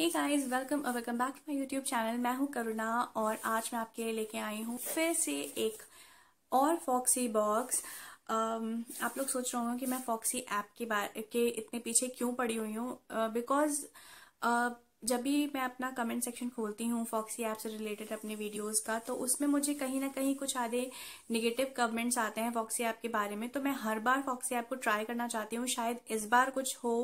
hey guys welcome welcome back to my YouTube channel मैं हूं करुणा और आज मैं आपके लिए लेके आई हूं फिर से एक और फॉक्सी बॉक्स um, आप लोग सोच रहे होंगे कि मैं फॉक्सी ऐप के बारे के इतने पीछे क्यों पड़ी हुई हूँ बिकॉज uh, uh जब भी मैं अपना कमेंट सेक्शन खोलती हूँ फॉक्सी ऐप से रिलेटेड अपने वीडियोस का तो उसमें मुझे कहीं ना कहीं कुछ आधे निगेटिव कमेंट्स आते हैं फॉक्सी ऐप के बारे में तो मैं हर बार फॉक्सी ऐप को ट्राई करना चाहती हूँ शायद इस बार कुछ हो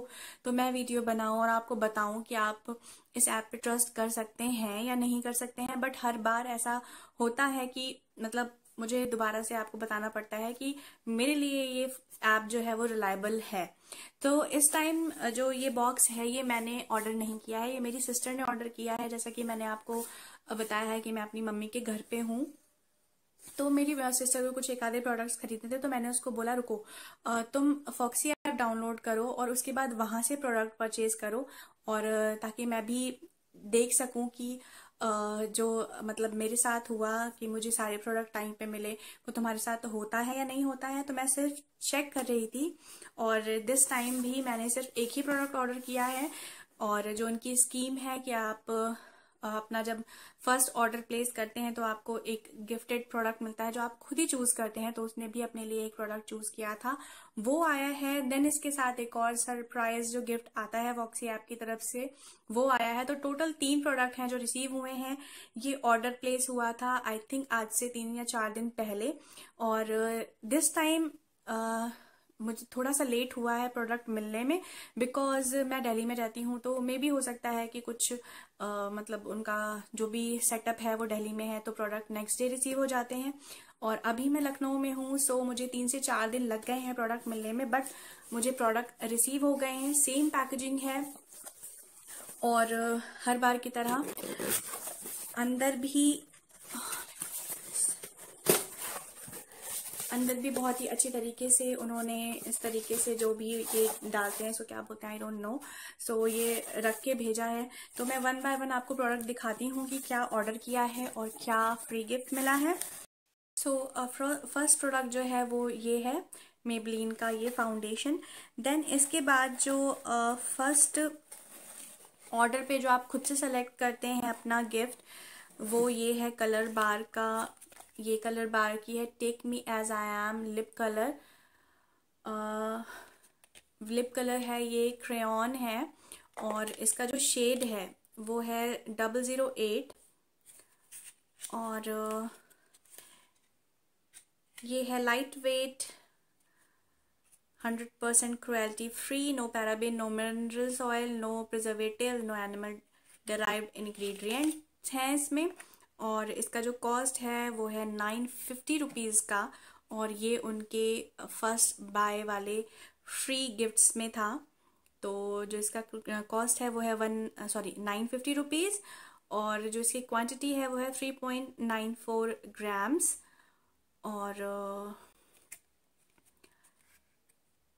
तो मैं वीडियो बनाऊँ और आपको बताऊँ कि आप इस ऐप पे ट्रस्ट कर सकते हैं या नहीं कर सकते हैं बट हर बार ऐसा होता है कि मतलब मुझे दोबारा से आपको बताना पड़ता है कि मेरे लिए ये ऐप जो है वो रिलायबल है तो इस टाइम जो ये बॉक्स है ये मैंने ऑर्डर नहीं किया है ये मेरी सिस्टर ने ऑर्डर किया है जैसा कि मैंने आपको बताया है कि मैं अपनी मम्मी के घर पे हूँ तो मेरी सिस्टर को कुछ एक आधे प्रोडक्ट्स खरीदने थे तो मैंने उसको बोला रुको तुम फॉक्सी ऐप डाउनलोड करो और उसके बाद वहां से प्रोडक्ट परचेज करो और ताकि मैं भी देख सकूं कि जो मतलब मेरे साथ हुआ कि मुझे सारे प्रोडक्ट टाइम पे मिले वो तुम्हारे साथ होता है या नहीं होता है तो मैं सिर्फ चेक कर रही थी और दिस टाइम भी मैंने सिर्फ एक ही प्रोडक्ट ऑर्डर किया है और जो उनकी स्कीम है कि आप अपना जब फर्स्ट ऑर्डर प्लेस करते हैं तो आपको एक गिफ्टेड प्रोडक्ट मिलता है जो आप खुद ही चूज करते हैं तो उसने भी अपने लिए एक प्रोडक्ट चूज किया था वो आया है देन इसके साथ एक और सरप्राइज जो गिफ्ट आता है वॉक्सी ऐप की तरफ से वो आया है तो टोटल तीन प्रोडक्ट हैं जो रिसीव हुए हैं ये ऑर्डर प्लेस हुआ था आई थिंक आज से तीन या चार दिन पहले और दिस uh, टाइम मुझे थोड़ा सा लेट हुआ है प्रोडक्ट मिलने में बिकॉज मैं दिल्ली में रहती हूँ तो मे भी हो सकता है कि कुछ आ, मतलब उनका जो भी सेटअप है वो दिल्ली में है तो प्रोडक्ट नेक्स्ट डे रिसीव हो जाते हैं और अभी मैं लखनऊ में हूँ सो मुझे तीन से चार दिन लग गए हैं प्रोडक्ट मिलने में बट मुझे प्रोडक्ट रिसीव हो गए हैं सेम पैकेजिंग है और हर बार की तरह अंदर भी अंदर भी बहुत ही अच्छी तरीके से उन्होंने इस तरीके से जो भी ये डालते हैं सो क्या बोलते हैं आई डोंट नो सो ये रख के भेजा है तो मैं वन बाय वन आपको प्रोडक्ट दिखाती हूँ कि क्या ऑर्डर किया है और क्या फ्री गिफ्ट मिला है सो फर्स्ट प्रोडक्ट जो है वो ये है मेबलिन का ये फाउंडेशन देन इसके बाद जो फर्स्ट uh, ऑर्डर पे जो आप खुद से सेलेक्ट करते हैं अपना गिफ्ट वो ये है कलर बार का ये कलर बार की है take me as I am lip colour lip colour है ये क्रेन है और इसका जो शेड है वो है डबल ज़ीरो एट और ये है light weight hundred percent cruelty free no paraben no minerals oil no preservative no animal derived ingredients हैं इसमें और इसका जो कॉस्ट है वो है नाइन फिफ्टी रुपीज़ का और ये उनके फर्स्ट बाय वाले फ्री गिफ्ट्स में था तो जो इसका कॉस्ट है वो है one sorry nine fifty rupees और जो इसकी क्वांटिटी है वो है three point nine four grams और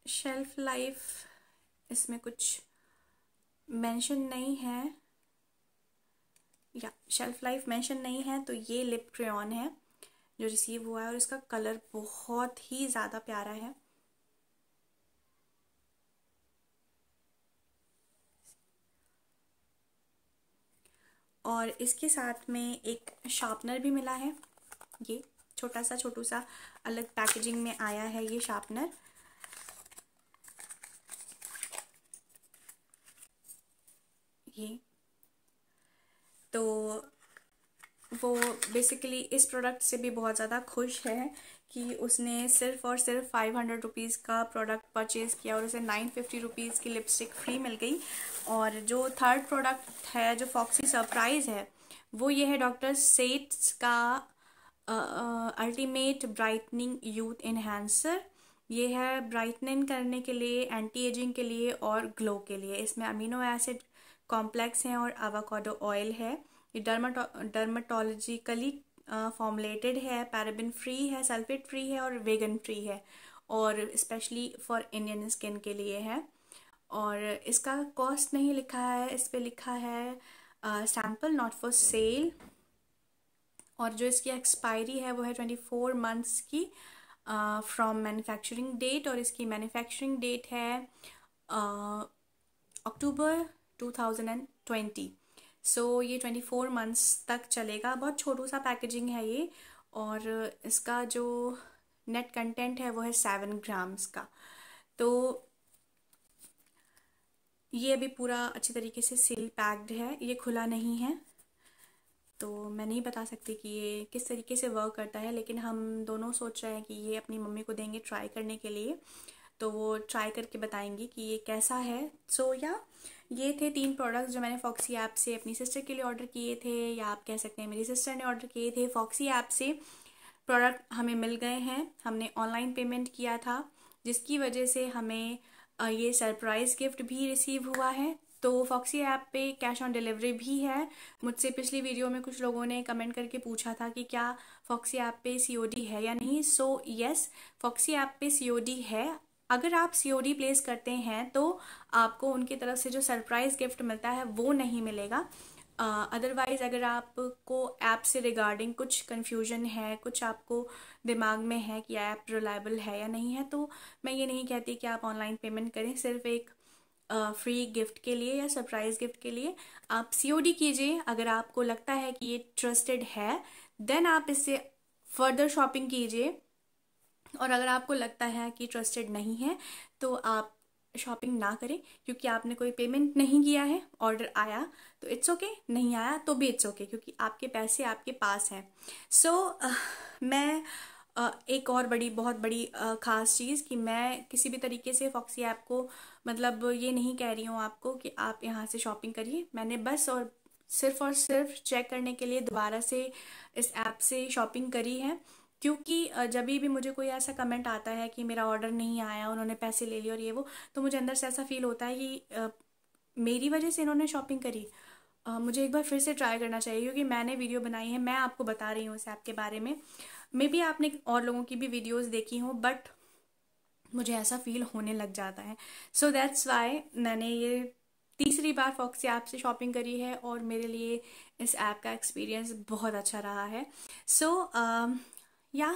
शेल्फ लाइफ इसमें कुछ मेंशन नहीं है या शेल्फ लाइफ मेंशन नहीं है तो ये लिप क्रेन है जो रिसीव हुआ है और इसका कलर बहुत ही ज़्यादा प्यारा है और इसके साथ में एक शार्पनर भी मिला है ये छोटा सा छोटू सा अलग पैकेजिंग में आया है ये शार्पनर ये तो वो बेसिकली इस प्रोडक्ट से भी बहुत ज़्यादा खुश है कि उसने सिर्फ और सिर्फ फाइव हंड्रेड रुपीज़ का प्रोडक्ट परचेज़ किया और उसे नाइन फिफ्टी रुपीज़ की लिपस्टिक फ्री मिल गई और जो थर्ड प्रोडक्ट है जो फॉक्सी सरप्राइज़ है वो ये है डॉक्टर सेट्स का अल्टीमेट ब्राइटनिंग यूथ इन्हेंसर ये है ब्राइटनिंग करने के लिए एंटी एजिंग के लिए और ग्लो के लिए इसमें अमीनो एसिड कॉम्प्लेक्स हैं और आवाकाडो ऑयल है ये डर्माटो डर्माटोलॉजिकली फॉर्मुलेटेड है पैराबिन फ्री है सल्फेट फ्री है और वेगन फ्री है और स्पेशली फॉर इंडियन स्किन के लिए है और इसका कॉस्ट नहीं लिखा है इस पर लिखा है सैम्पल नॉट फॉर सेल और जो इसकी एक्सपायरी है वो है ट्वेंटी फोर मंथ्स की फ्रॉम मैन्युफैक्चरिंग डेट और इसकी मैन्युफैक्चरिंग डेट है अक्टूबर 2020 सो so, ये 24 मंथ्स तक चलेगा बहुत छोटू सा पैकेजिंग है ये और इसका जो नेट कंटेंट है वो है सेवन ग्राम्स का तो ये अभी पूरा अच्छी तरीके से सील पैक्ड है ये खुला नहीं है तो मैं नहीं बता सकती कि ये किस तरीके से वर्क करता है लेकिन हम दोनों सोच रहे हैं कि ये अपनी मम्मी को देंगे ट्राई करने के लिए तो वो ट्राई करके बताएंगे कि ये कैसा है सो so, या yeah, ये थे तीन प्रोडक्ट्स जो मैंने फॉक्सी ऐप से अपनी सिस्टर के लिए ऑर्डर किए थे या आप कह सकते हैं मेरी सिस्टर ने ऑर्डर किए थे फॉक्सी ऐप से प्रोडक्ट हमें मिल गए हैं हमने ऑनलाइन पेमेंट किया था जिसकी वजह से हमें ये सरप्राइज़ गिफ्ट भी रिसीव हुआ है तो फॉक्सी ऐप पे कैश ऑन डिलीवरी भी है मुझसे पिछली वीडियो में कुछ लोगों ने कमेंट करके पूछा था कि क्या फॉक्सी ऐप पे सीओडी है या नहीं सो यस फॉक्सी ऐप पे सीओडी है अगर आप सीओडी प्लेस करते हैं तो आपको उनकी तरफ से जो सरप्राइज़ गिफ्ट मिलता है वो नहीं मिलेगा अदरवाइज़ uh, अगर आपको ऐप से रिगार्डिंग कुछ कन्फ्यूजन है कुछ आपको दिमाग में है कि ऐप रिलायबल है या नहीं है तो मैं ये नहीं कहती कि आप ऑनलाइन पेमेंट करें सिर्फ एक फ्री uh, गिफ्ट के लिए या सरप्राइज़ गिफ्ट के लिए आप सीओडी कीजिए अगर आपको लगता है कि ये ट्रस्टेड है देन आप इससे फर्दर शॉपिंग कीजिए और अगर आपको लगता है कि ट्रस्टेड नहीं है तो आप शॉपिंग ना करें क्योंकि आपने कोई पेमेंट नहीं किया है ऑर्डर आया तो इट्स ओके okay, नहीं आया तो भी इट्स ओके okay, क्योंकि आपके पैसे आपके पास हैं सो so, uh, मैं uh, एक और बड़ी बहुत बड़ी uh, ख़ास चीज़ कि मैं किसी भी तरीके से फॉक्सी ऐप को मतलब ये नहीं कह रही हूँ आपको कि आप यहाँ से शॉपिंग करिए मैंने बस और सिर्फ और सिर्फ चेक करने के लिए दोबारा से इस ऐप से शॉपिंग करी है क्योंकि जब भी मुझे कोई ऐसा कमेंट आता है कि मेरा ऑर्डर नहीं आया उन्होंने पैसे ले लिए और ये वो तो मुझे अंदर से ऐसा फील होता है कि मेरी वजह से इन्होंने शॉपिंग करी मुझे एक बार फिर से ट्राई करना चाहिए क्योंकि मैंने वीडियो बनाई है मैं आपको बता रही हूँ उस ऐप के बारे में मे बी आपने और लोगों की भी वीडियोज़ देखी हों बट मुझे ऐसा फील होने लग जाता है सो दैट्स वाई मैंने ये तीसरी बार फॉक्सी ऐप से शॉपिंग करी है और मेरे लिए इस ऐप का एक्सपीरियंस बहुत अच्छा रहा है सो so, uh, या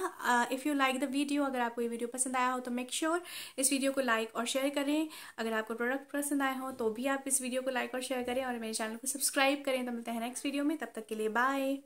if you like the video अगर आपको ये वीडियो पसंद आया हो तो मेक श्योर sure इस वीडियो को लाइक और शेयर करें अगर आपको प्रोडक्ट पसंद आया हो तो भी आप इस वीडियो को लाइक और शेयर करें और मेरे चैनल को सब्सक्राइब करें तो मिलते हैं नेक्स्ट वीडियो में तब तक के लिए बाय